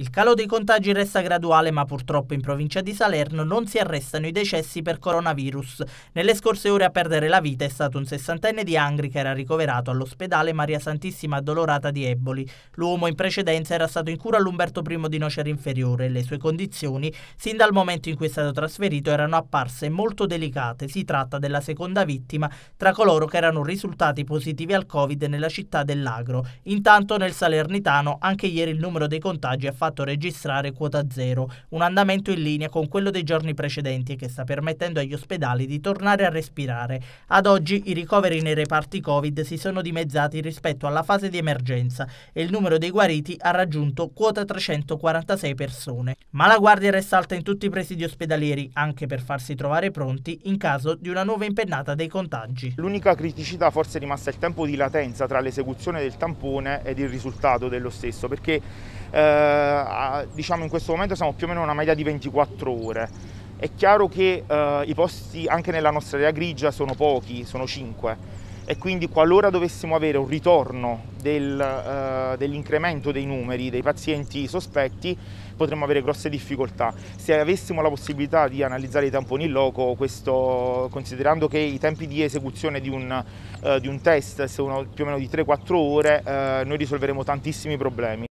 Il calo dei contagi resta graduale ma purtroppo in provincia di Salerno non si arrestano i decessi per coronavirus. Nelle scorse ore a perdere la vita è stato un sessantenne di Angri che era ricoverato all'ospedale Maria Santissima Addolorata di Eboli. L'uomo in precedenza era stato in cura all'Umberto I di Nocera Inferiore e le sue condizioni, sin dal momento in cui è stato trasferito, erano apparse molto delicate. Si tratta della seconda vittima tra coloro che erano risultati positivi al Covid nella città dell'Agro. Intanto nel Salernitano anche ieri il numero dei contagi è fatto fatto registrare quota zero, un andamento in linea con quello dei giorni precedenti e che sta permettendo agli ospedali di tornare a respirare. Ad oggi i ricoveri nei reparti Covid si sono dimezzati rispetto alla fase di emergenza e il numero dei guariti ha raggiunto quota 346 persone. Ma la guardia resta alta in tutti i presidi ospedalieri, anche per farsi trovare pronti in caso di una nuova impennata dei contagi. L'unica criticità forse è rimasta il tempo di latenza tra l'esecuzione del tampone ed il risultato dello stesso, perché eh, diciamo in questo momento siamo più o meno a una media di 24 ore. È chiaro che eh, i posti anche nella nostra area grigia sono pochi, sono 5 e quindi qualora dovessimo avere un ritorno del, eh, dell'incremento dei numeri dei pazienti sospetti potremmo avere grosse difficoltà. Se avessimo la possibilità di analizzare i tamponi in loco, questo, considerando che i tempi di esecuzione di un, eh, di un test sono più o meno di 3-4 ore, eh, noi risolveremo tantissimi problemi.